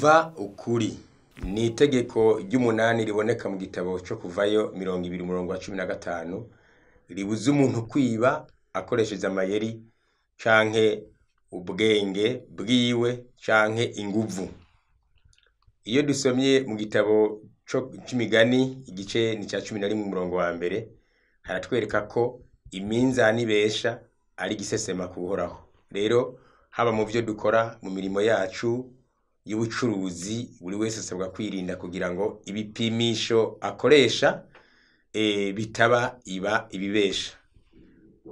umva ukuri ni itegeko ry'umunani riboneka mu gitabo cyo kuvayo mirongo ibiri umurongo wa cumi na gatanu ribuza umuntu kwiba akoresheje amayeri canke ubwenge bwiwe canke inguvu iyo dusomye mu gitabo cy'imigani igice ni cya cumi na rimwe umurongo wa mbere haratwereka ko iminzani ibesha ari gisesema ku buhoraho rero haba mu byo dukora mu mirimo yacu y'ubucuruzi buri wese asabwa kwirinda kugira ngo ibipimisho akoresha eh, bitaba iba ibibesha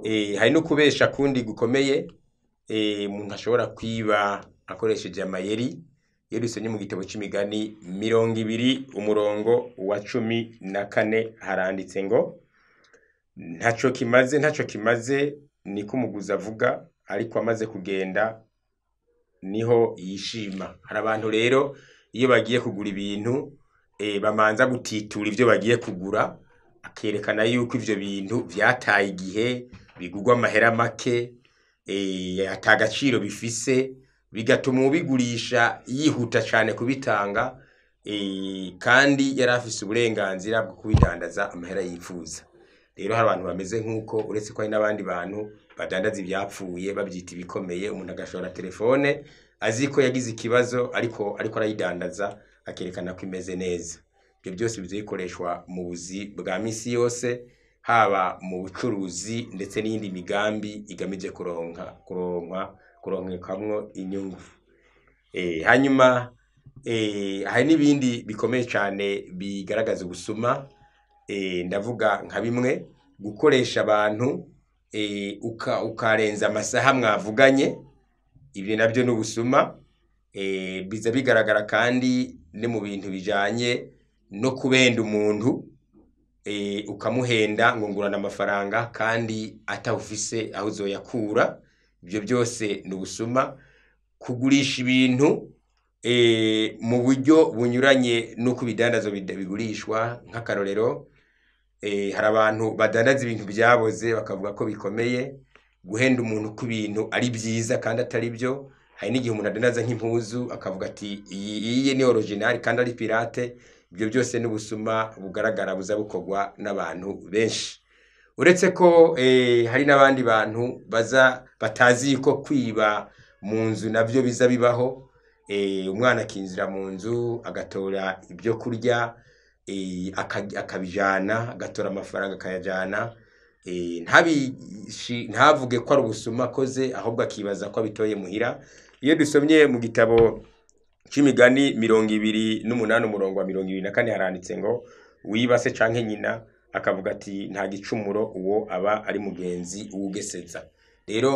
eh, hari no kubesha kundi gukomeye eh, umuntu ashobora kwiba akoresheje amayeri iyo dusomye mu gitabo cy'imigani mirongo ibiri umurongo wa cumi na kane haranditse ngo ntacyo kimaze ntacyo kimaze ni niko umuguzi avuga ariko amaze kugenda niho yishima hari abantu rero iyo bagiye kugura ibintu eh, bamanza gutitura ibyo bagiye kugura akerekana yuko ibyo bintu byataye igihe bigugwa amahera make eh, ata agaciro bifise bigatuma ubigurisha yihuta cyane kubitanga eh, kandi yari afise uburenganzira bwo kubidandaza amahera yifuza. rero hari abantu bameze nk'uko uretse ko hari n'abandi bantu badandaza ibyapfuye babyita ibikomeye umuntu agashora telefone azi ko yagize ikibazo ariko ariko arayidandaza akerekana ko imeze neza ibyo byose biza bikoreshwa mu buzi bwa minsi yose haba mu bucuruzi ndetse n'iyindi migambi igamije kuronka kuronka kuronkekamwo inyungu eh, hanyuma eh, hari n'ibindi bikomeye cyane bigaragaza ubusuma Eh, ndavuga nka bimwe gukoresha abantu eh, ukarenza amasaha mwavuganye ibyo nabyo ni ubusuma eh, biza bigaragara kandi ni mu bintu bijyanye no kubenda umuntu ukamuhenda ngo amafaranga kandi atawufise aho uzoyakura ibyo byose ni ubusuma kugurisha ibintu mu buryo bunyuranye n'uko ibidandazo bigurishwa nk'akarorero Eh, hari abantu badandaza ibintu byaboze bakavuga ko bikomeye guhenda umuntu ku bintu ari byiza kandi atari byo hari n'igihe umuntu adandaza nk'impuzu akavuga ati iyi ni orojinari kandi ari pirate ibyo byose ni ubusuma bugaragara buza bukorwa n'abantu benshi uretse ko eh, hari n'abandi bantu baza batazi ko kwiba mu nzu nabyo biza bibaho eh, umwana akinjira mu nzu agatora ibyo kurya Eh, akabijyana agatora amafaranga akayajyana eh, ntavuge ko ari ubusuma akoze ahubwo akibaza ko abitoye muhira iyo dusomye mu gitabo cy'imigani mirongo ibiri n'umunani umurongo wa mirongo ibiri na kane haranditse ngo wibase cyangwa nyina akavuga ati nta gicumuro uwo aba ari mugenzi uwugesetsa rero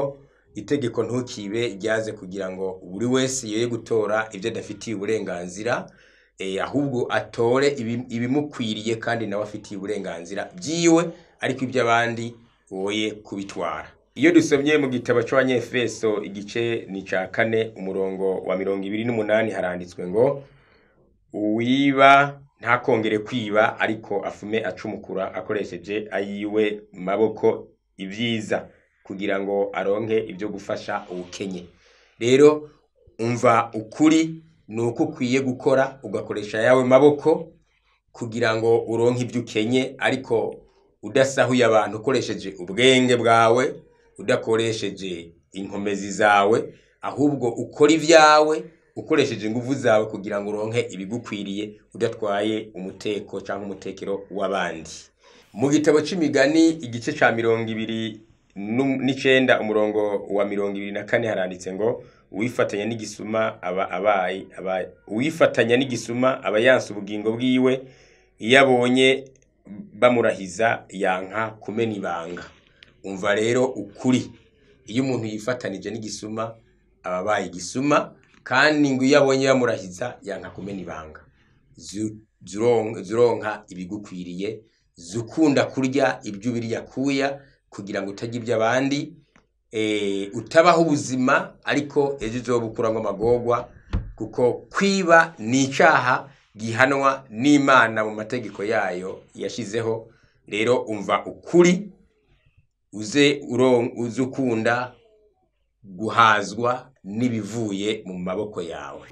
itegeko ntukibe ryaze kugira ngo buri wese ye gutora ibyo adafitiye uburenganzira Eh, ahubwo atore ibimukwiriye kandi nawe afitiye uburenganzira byiwe ariko iby'abandi woye kubitwara iyo dusomye mu gitabo cy'abanyefeso igice ni cya kane umurongo wa mirongo ibiri n'umunani haranditswe ngo uwiba ntakongere kwiba ariko afume acumukura akoresheje ayiwe maboko ibyiza kugira ngo aronke ibyo gufasha ubukenye rero umva ukuri ni uko ukwiye gukora ugakoresha yawe maboko kugira ngo uronke ibyo ukenye ariko udasahuye abantu ukoresheje ubwenge bwawe udakoresheje inkomezi zawe ahubwo ukora ibyawe ukoresheje ingufu zawe kugira ngo uronke ibigukwiriye udatwaye umuteko cyangwa umutekero w'abandi mu gitabo cy'imigani igice cya mirongo ibiri n'icyenda umurongo wa mirongo ibiri na kane haranditse ngo uwifatanya n'igisuma aba abaye uwifatanya n'igisuma aba yanse ubugingo bwiwe iyo abonye bamurahiza yanka kumena ibanga umva rero ukuri iyo umuntu yifatanije n'igisuma aba abaye igisuma kandi ngo iyo abonye bamurahiza yanka kumena ibanga zuronka ibigukwiriye zukunda kurya ibyo ubiriye akuya kugira ngo utarya iby'abandi Eh, utabaho ubuzima ariko ejo uzoba ukuramo amagorwa kuko kwiba ni icyaha gihanwa n'imana mu mategeko yayo yashyizeho rero umva ukuri uze ukunda guhazwa n'ibivuye mu maboko yawe